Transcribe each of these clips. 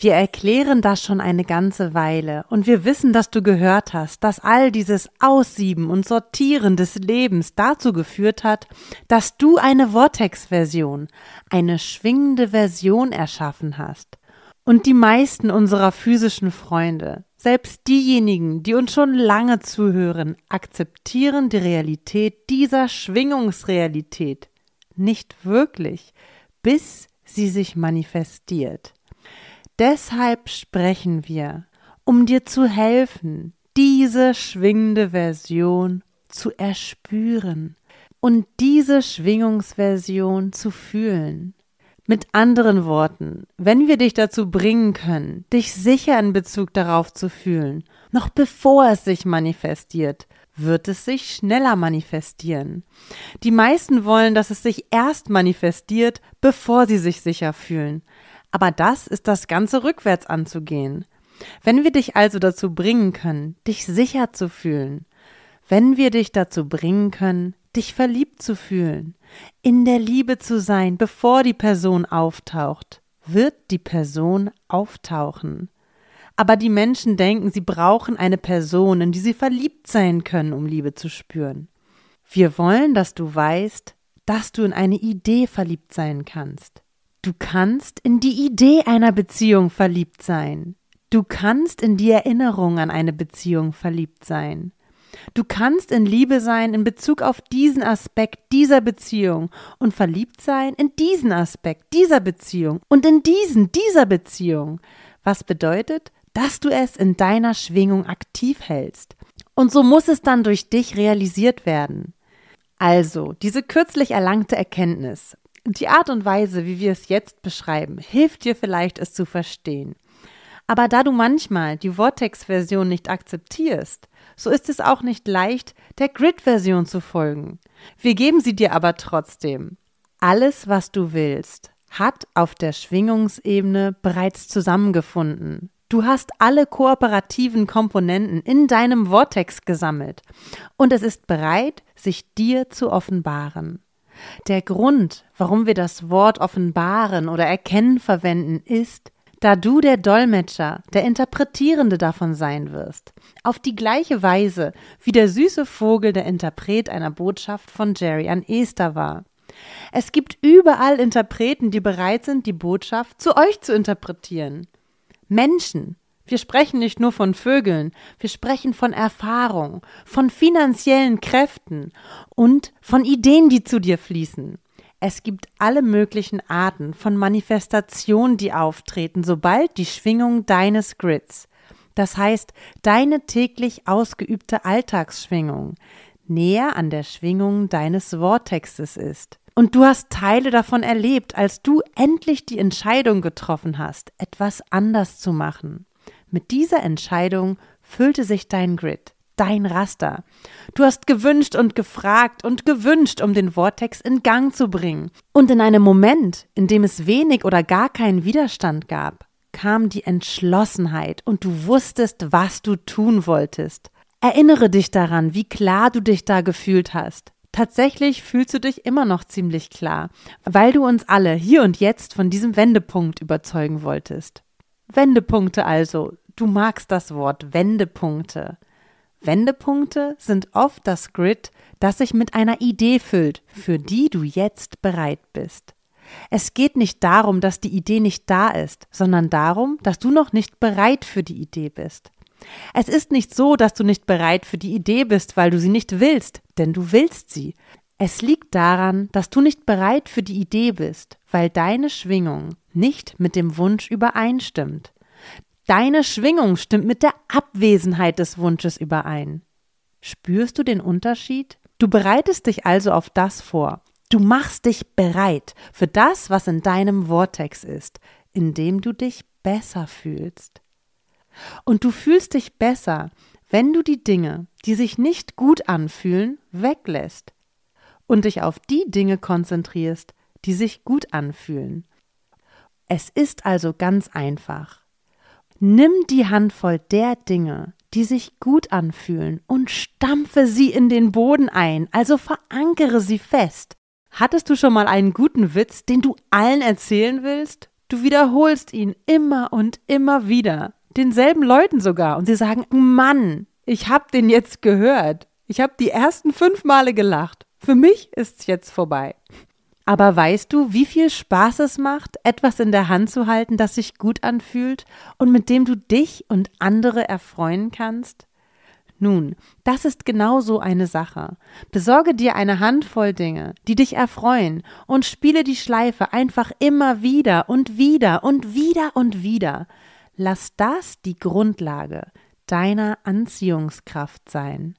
Wir erklären das schon eine ganze Weile und wir wissen, dass du gehört hast, dass all dieses Aussieben und Sortieren des Lebens dazu geführt hat, dass du eine Vortex-Version, eine schwingende Version erschaffen hast. Und die meisten unserer physischen Freunde, selbst diejenigen, die uns schon lange zuhören, akzeptieren die Realität dieser Schwingungsrealität nicht wirklich, bis sie sich manifestiert. Deshalb sprechen wir, um dir zu helfen, diese schwingende Version zu erspüren und diese Schwingungsversion zu fühlen. Mit anderen Worten, wenn wir dich dazu bringen können, dich sicher in Bezug darauf zu fühlen, noch bevor es sich manifestiert, wird es sich schneller manifestieren. Die meisten wollen, dass es sich erst manifestiert, bevor sie sich sicher fühlen. Aber das ist das Ganze rückwärts anzugehen. Wenn wir dich also dazu bringen können, dich sicher zu fühlen, wenn wir dich dazu bringen können, dich verliebt zu fühlen, in der Liebe zu sein, bevor die Person auftaucht, wird die Person auftauchen. Aber die Menschen denken, sie brauchen eine Person, in die sie verliebt sein können, um Liebe zu spüren. Wir wollen, dass du weißt, dass du in eine Idee verliebt sein kannst. Du kannst in die Idee einer Beziehung verliebt sein. Du kannst in die Erinnerung an eine Beziehung verliebt sein. Du kannst in Liebe sein in Bezug auf diesen Aspekt dieser Beziehung und verliebt sein in diesen Aspekt dieser Beziehung und in diesen dieser Beziehung. Was bedeutet, dass du es in deiner Schwingung aktiv hältst. Und so muss es dann durch dich realisiert werden. Also, diese kürzlich erlangte Erkenntnis, die Art und Weise, wie wir es jetzt beschreiben, hilft dir vielleicht, es zu verstehen. Aber da du manchmal die Vortex-Version nicht akzeptierst, so ist es auch nicht leicht, der Grid-Version zu folgen. Wir geben sie dir aber trotzdem. Alles, was du willst, hat auf der Schwingungsebene bereits zusammengefunden. Du hast alle kooperativen Komponenten in deinem Vortex gesammelt und es ist bereit, sich dir zu offenbaren. Der Grund, warum wir das Wort offenbaren oder erkennen verwenden, ist, da du der Dolmetscher, der Interpretierende davon sein wirst, auf die gleiche Weise, wie der süße Vogel der Interpret einer Botschaft von Jerry an Esther war. Es gibt überall Interpreten, die bereit sind, die Botschaft zu euch zu interpretieren. Menschen, wir sprechen nicht nur von Vögeln, wir sprechen von Erfahrung, von finanziellen Kräften und von Ideen, die zu dir fließen. Es gibt alle möglichen Arten von Manifestationen, die auftreten, sobald die Schwingung deines Grids, das heißt deine täglich ausgeübte Alltagsschwingung, näher an der Schwingung deines Vortexes ist. Und du hast Teile davon erlebt, als du endlich die Entscheidung getroffen hast, etwas anders zu machen. Mit dieser Entscheidung füllte sich dein Grid, dein Raster. Du hast gewünscht und gefragt und gewünscht, um den Vortex in Gang zu bringen. Und in einem Moment, in dem es wenig oder gar keinen Widerstand gab, kam die Entschlossenheit und du wusstest, was du tun wolltest. Erinnere dich daran, wie klar du dich da gefühlt hast. Tatsächlich fühlst du dich immer noch ziemlich klar, weil du uns alle hier und jetzt von diesem Wendepunkt überzeugen wolltest. Wendepunkte also Du magst das Wort Wendepunkte. Wendepunkte sind oft das Grid, das sich mit einer Idee füllt, für die du jetzt bereit bist. Es geht nicht darum, dass die Idee nicht da ist, sondern darum, dass du noch nicht bereit für die Idee bist. Es ist nicht so, dass du nicht bereit für die Idee bist, weil du sie nicht willst, denn du willst sie. Es liegt daran, dass du nicht bereit für die Idee bist, weil deine Schwingung nicht mit dem Wunsch übereinstimmt. Deine Schwingung stimmt mit der Abwesenheit des Wunsches überein. Spürst du den Unterschied? Du bereitest dich also auf das vor. Du machst dich bereit für das, was in deinem Vortex ist, indem du dich besser fühlst. Und du fühlst dich besser, wenn du die Dinge, die sich nicht gut anfühlen, weglässt und dich auf die Dinge konzentrierst, die sich gut anfühlen. Es ist also ganz einfach. Nimm die Handvoll der Dinge, die sich gut anfühlen, und stampfe sie in den Boden ein, also verankere sie fest. Hattest du schon mal einen guten Witz, den du allen erzählen willst? Du wiederholst ihn immer und immer wieder, denselben Leuten sogar, und sie sagen, Mann, ich hab den jetzt gehört. Ich hab die ersten fünf Male gelacht. Für mich ist's jetzt vorbei. Aber weißt du, wie viel Spaß es macht, etwas in der Hand zu halten, das sich gut anfühlt und mit dem du dich und andere erfreuen kannst? Nun, das ist genau so eine Sache. Besorge dir eine Handvoll Dinge, die dich erfreuen, und spiele die Schleife einfach immer wieder und wieder und wieder und wieder. Lass das die Grundlage deiner Anziehungskraft sein.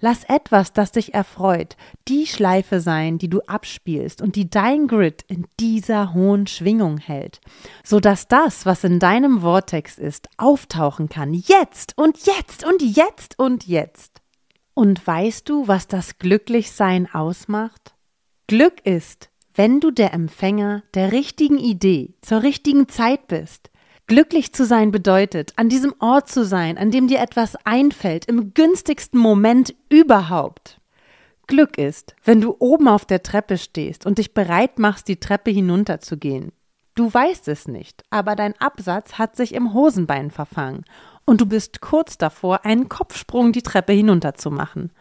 Lass etwas, das dich erfreut, die Schleife sein, die du abspielst und die dein Grid in dieser hohen Schwingung hält, sodass das, was in deinem Vortex ist, auftauchen kann. Jetzt und jetzt und jetzt und jetzt. Und weißt du, was das Glücklichsein ausmacht? Glück ist, wenn du der Empfänger der richtigen Idee zur richtigen Zeit bist, Glücklich zu sein bedeutet, an diesem Ort zu sein, an dem dir etwas einfällt, im günstigsten Moment überhaupt. Glück ist, wenn du oben auf der Treppe stehst und dich bereit machst, die Treppe hinunterzugehen. Du weißt es nicht, aber dein Absatz hat sich im Hosenbein verfangen und du bist kurz davor, einen Kopfsprung die Treppe hinunterzumachen.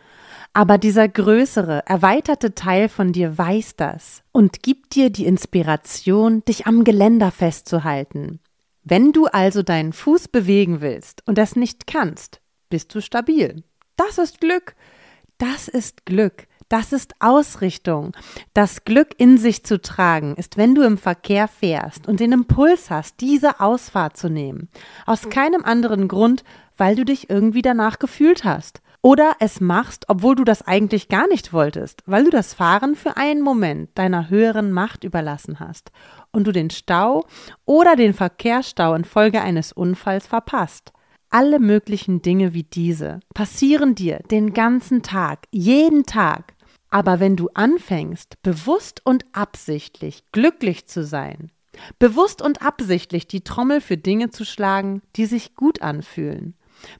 Aber dieser größere, erweiterte Teil von dir weiß das und gibt dir die Inspiration, dich am Geländer festzuhalten, wenn du also deinen Fuß bewegen willst und das nicht kannst, bist du stabil. Das ist Glück. Das ist Glück. Das ist Ausrichtung. Das Glück in sich zu tragen ist, wenn du im Verkehr fährst und den Impuls hast, diese Ausfahrt zu nehmen. Aus keinem anderen Grund, weil du dich irgendwie danach gefühlt hast. Oder es machst, obwohl du das eigentlich gar nicht wolltest, weil du das Fahren für einen Moment deiner höheren Macht überlassen hast und du den Stau oder den Verkehrsstau infolge eines Unfalls verpasst. Alle möglichen Dinge wie diese passieren dir den ganzen Tag, jeden Tag. Aber wenn du anfängst, bewusst und absichtlich glücklich zu sein, bewusst und absichtlich die Trommel für Dinge zu schlagen, die sich gut anfühlen,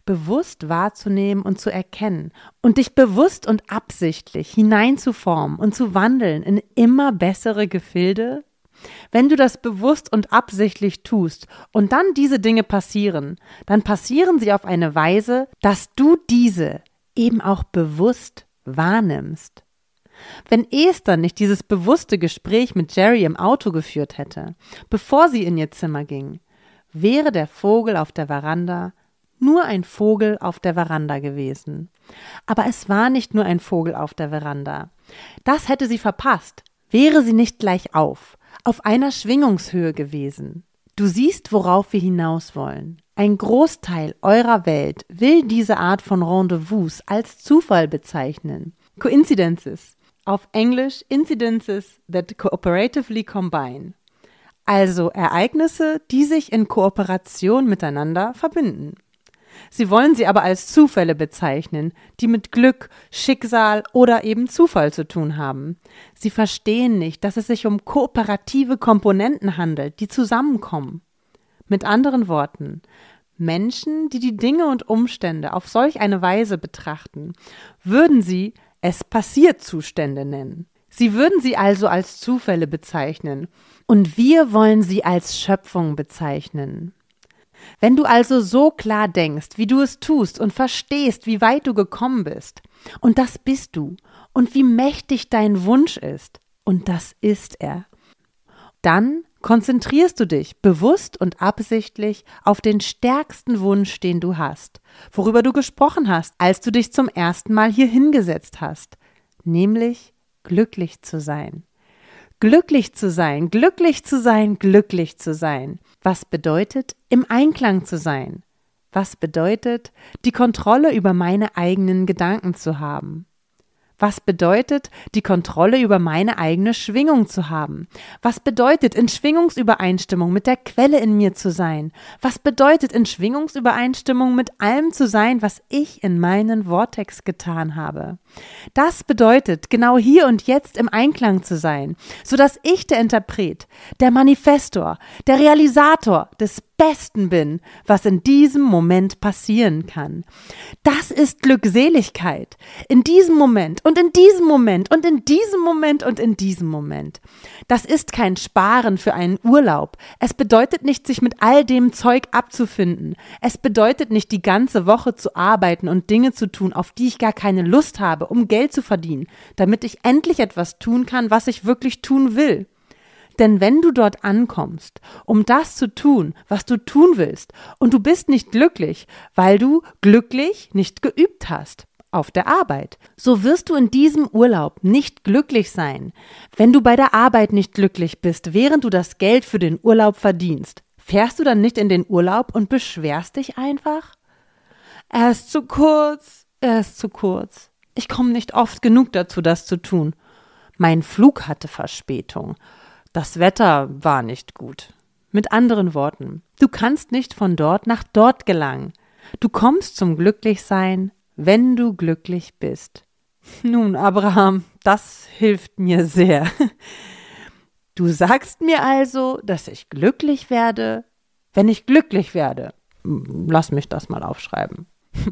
bewusst wahrzunehmen und zu erkennen und dich bewusst und absichtlich hineinzuformen und zu wandeln in immer bessere Gefilde? Wenn du das bewusst und absichtlich tust und dann diese Dinge passieren, dann passieren sie auf eine Weise, dass du diese eben auch bewusst wahrnimmst. Wenn Esther nicht dieses bewusste Gespräch mit Jerry im Auto geführt hätte, bevor sie in ihr Zimmer ging, wäre der Vogel auf der Veranda nur ein Vogel auf der Veranda gewesen. Aber es war nicht nur ein Vogel auf der Veranda. Das hätte sie verpasst, wäre sie nicht gleich auf, auf einer Schwingungshöhe gewesen. Du siehst, worauf wir hinaus wollen. Ein Großteil eurer Welt will diese Art von Rendezvous als Zufall bezeichnen. Coincidences auf Englisch Incidences that cooperatively combine, also Ereignisse, die sich in Kooperation miteinander verbinden. Sie wollen sie aber als Zufälle bezeichnen, die mit Glück, Schicksal oder eben Zufall zu tun haben. Sie verstehen nicht, dass es sich um kooperative Komponenten handelt, die zusammenkommen. Mit anderen Worten, Menschen, die die Dinge und Umstände auf solch eine Weise betrachten, würden sie es passiert Zustände nennen. Sie würden sie also als Zufälle bezeichnen. Und wir wollen sie als Schöpfung bezeichnen. Wenn du also so klar denkst, wie du es tust und verstehst, wie weit du gekommen bist, und das bist du, und wie mächtig dein Wunsch ist, und das ist er, dann Konzentrierst du dich bewusst und absichtlich auf den stärksten Wunsch, den du hast, worüber du gesprochen hast, als du dich zum ersten Mal hier hingesetzt hast, nämlich glücklich zu sein. Glücklich zu sein, glücklich zu sein, glücklich zu sein. Was bedeutet, im Einklang zu sein? Was bedeutet, die Kontrolle über meine eigenen Gedanken zu haben? Was bedeutet, die Kontrolle über meine eigene Schwingung zu haben? Was bedeutet, in Schwingungsübereinstimmung mit der Quelle in mir zu sein? Was bedeutet, in Schwingungsübereinstimmung mit allem zu sein, was ich in meinen Vortex getan habe? Das bedeutet, genau hier und jetzt im Einklang zu sein, sodass ich der Interpret, der Manifestor, der Realisator des Besten bin, was in diesem Moment passieren kann. Das ist Glückseligkeit. In diesem Moment und in diesem Moment und in diesem Moment und in diesem Moment. Das ist kein Sparen für einen Urlaub. Es bedeutet nicht, sich mit all dem Zeug abzufinden. Es bedeutet nicht, die ganze Woche zu arbeiten und Dinge zu tun, auf die ich gar keine Lust habe, um Geld zu verdienen, damit ich endlich etwas tun kann, was ich wirklich tun will. Denn wenn du dort ankommst, um das zu tun, was du tun willst, und du bist nicht glücklich, weil du glücklich nicht geübt hast, auf der Arbeit. So wirst du in diesem Urlaub nicht glücklich sein. Wenn du bei der Arbeit nicht glücklich bist, während du das Geld für den Urlaub verdienst, fährst du dann nicht in den Urlaub und beschwerst dich einfach? Er ist zu kurz, er ist zu kurz. Ich komme nicht oft genug dazu, das zu tun. Mein Flug hatte Verspätung. Das Wetter war nicht gut. Mit anderen Worten, du kannst nicht von dort nach dort gelangen. Du kommst zum Glücklichsein, wenn du glücklich bist. Nun, Abraham, das hilft mir sehr. Du sagst mir also, dass ich glücklich werde, wenn ich glücklich werde. Lass mich das mal aufschreiben.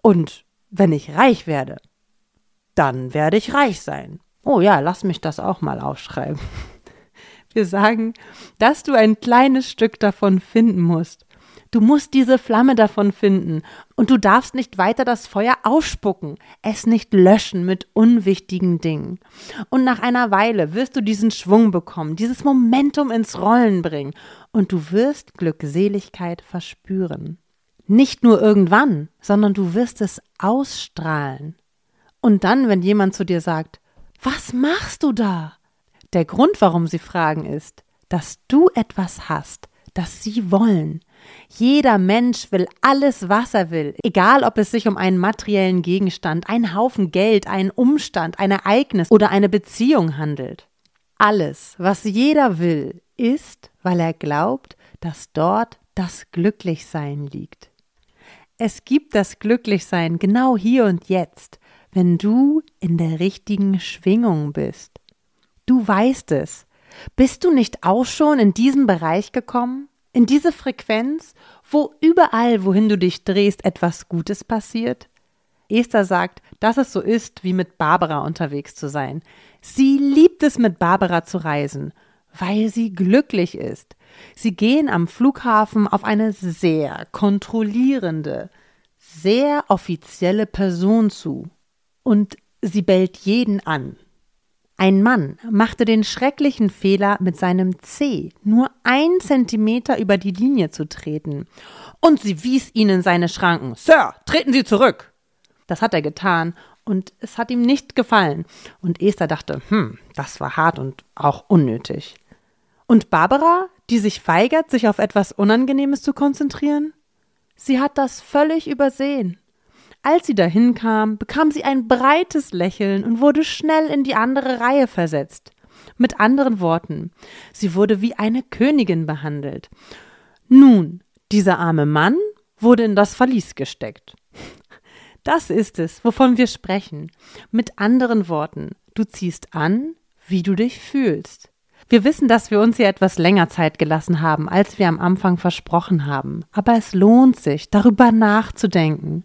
Und wenn ich reich werde, dann werde ich reich sein. Oh ja, lass mich das auch mal aufschreiben. Wir sagen, dass du ein kleines Stück davon finden musst. Du musst diese Flamme davon finden und du darfst nicht weiter das Feuer ausspucken, es nicht löschen mit unwichtigen Dingen. Und nach einer Weile wirst du diesen Schwung bekommen, dieses Momentum ins Rollen bringen und du wirst Glückseligkeit verspüren. Nicht nur irgendwann, sondern du wirst es ausstrahlen. Und dann, wenn jemand zu dir sagt, was machst du da? Der Grund, warum sie fragen, ist, dass du etwas hast, das sie wollen. Jeder Mensch will alles, was er will, egal ob es sich um einen materiellen Gegenstand, einen Haufen Geld, einen Umstand, ein Ereignis oder eine Beziehung handelt. Alles, was jeder will, ist, weil er glaubt, dass dort das Glücklichsein liegt. Es gibt das Glücklichsein genau hier und jetzt, wenn du in der richtigen Schwingung bist. Du weißt es. Bist du nicht auch schon in diesen Bereich gekommen? In diese Frequenz, wo überall, wohin du dich drehst, etwas Gutes passiert? Esther sagt, dass es so ist, wie mit Barbara unterwegs zu sein. Sie liebt es, mit Barbara zu reisen, weil sie glücklich ist. Sie gehen am Flughafen auf eine sehr kontrollierende, sehr offizielle Person zu. Und sie bellt jeden an. Ein Mann machte den schrecklichen Fehler, mit seinem Zeh nur ein Zentimeter über die Linie zu treten. Und sie wies ihn in seine Schranken. Sir, treten Sie zurück! Das hat er getan und es hat ihm nicht gefallen. Und Esther dachte, hm, das war hart und auch unnötig. Und Barbara, die sich weigert, sich auf etwas Unangenehmes zu konzentrieren? Sie hat das völlig übersehen. Als sie dahin kam, bekam sie ein breites Lächeln und wurde schnell in die andere Reihe versetzt. Mit anderen Worten, sie wurde wie eine Königin behandelt. Nun, dieser arme Mann wurde in das Verlies gesteckt. Das ist es, wovon wir sprechen. Mit anderen Worten, du ziehst an, wie du dich fühlst. Wir wissen, dass wir uns hier etwas länger Zeit gelassen haben, als wir am Anfang versprochen haben. Aber es lohnt sich, darüber nachzudenken.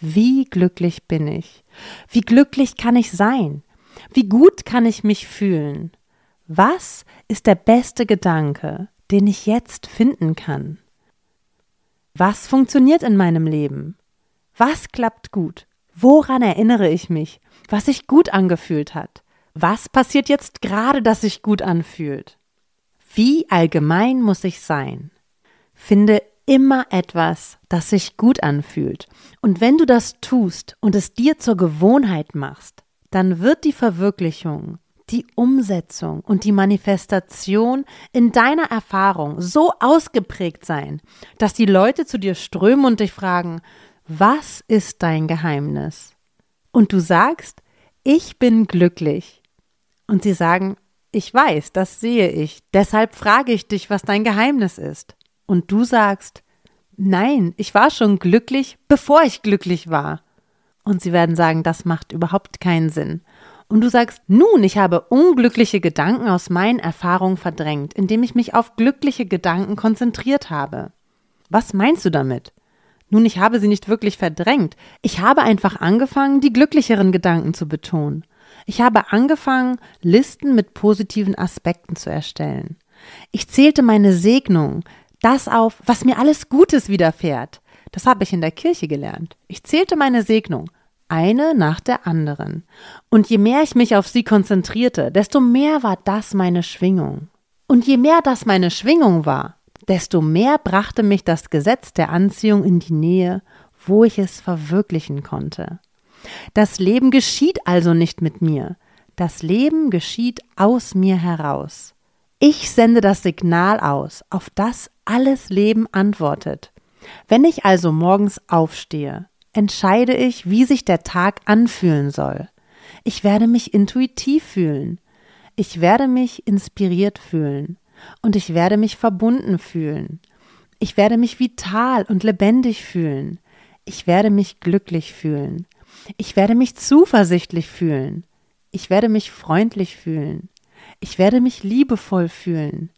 Wie glücklich bin ich? Wie glücklich kann ich sein? Wie gut kann ich mich fühlen? Was ist der beste Gedanke, den ich jetzt finden kann? Was funktioniert in meinem Leben? Was klappt gut? Woran erinnere ich mich? Was sich gut angefühlt hat? Was passiert jetzt gerade, dass sich gut anfühlt? Wie allgemein muss ich sein? Finde immer etwas, das sich gut anfühlt. Und wenn du das tust und es dir zur Gewohnheit machst, dann wird die Verwirklichung, die Umsetzung und die Manifestation in deiner Erfahrung so ausgeprägt sein, dass die Leute zu dir strömen und dich fragen, was ist dein Geheimnis? Und du sagst, ich bin glücklich. Und sie sagen, ich weiß, das sehe ich, deshalb frage ich dich, was dein Geheimnis ist und du sagst, nein, ich war schon glücklich, bevor ich glücklich war. Und sie werden sagen, das macht überhaupt keinen Sinn. Und du sagst, nun, ich habe unglückliche Gedanken aus meinen Erfahrungen verdrängt, indem ich mich auf glückliche Gedanken konzentriert habe. Was meinst du damit? Nun, ich habe sie nicht wirklich verdrängt. Ich habe einfach angefangen, die glücklicheren Gedanken zu betonen. Ich habe angefangen, Listen mit positiven Aspekten zu erstellen. Ich zählte meine Segnungen, das auf, was mir alles Gutes widerfährt. Das habe ich in der Kirche gelernt. Ich zählte meine Segnung, eine nach der anderen. Und je mehr ich mich auf sie konzentrierte, desto mehr war das meine Schwingung. Und je mehr das meine Schwingung war, desto mehr brachte mich das Gesetz der Anziehung in die Nähe, wo ich es verwirklichen konnte. Das Leben geschieht also nicht mit mir, das Leben geschieht aus mir heraus. Ich sende das Signal aus, auf das alles Leben antwortet. Wenn ich also morgens aufstehe, entscheide ich, wie sich der Tag anfühlen soll. Ich werde mich intuitiv fühlen. Ich werde mich inspiriert fühlen. Und ich werde mich verbunden fühlen. Ich werde mich vital und lebendig fühlen. Ich werde mich glücklich fühlen. Ich werde mich zuversichtlich fühlen. Ich werde mich freundlich fühlen. Ich werde mich liebevoll fühlen.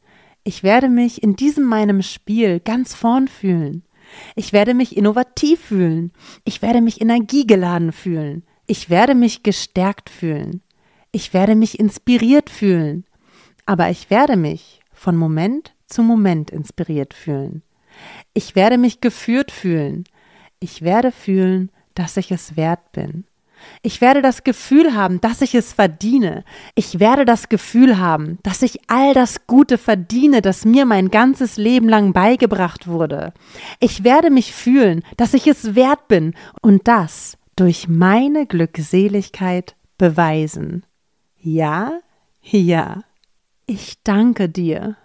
Ich werde mich in diesem meinem Spiel ganz vorn fühlen. Ich werde mich innovativ fühlen. Ich werde mich energiegeladen fühlen. Ich werde mich gestärkt fühlen. Ich werde mich inspiriert fühlen. Aber ich werde mich von Moment zu Moment inspiriert fühlen. Ich werde mich geführt fühlen. Ich werde fühlen, dass ich es wert bin. Ich werde das Gefühl haben, dass ich es verdiene. Ich werde das Gefühl haben, dass ich all das Gute verdiene, das mir mein ganzes Leben lang beigebracht wurde. Ich werde mich fühlen, dass ich es wert bin und das durch meine Glückseligkeit beweisen. Ja, ja. Ich danke dir.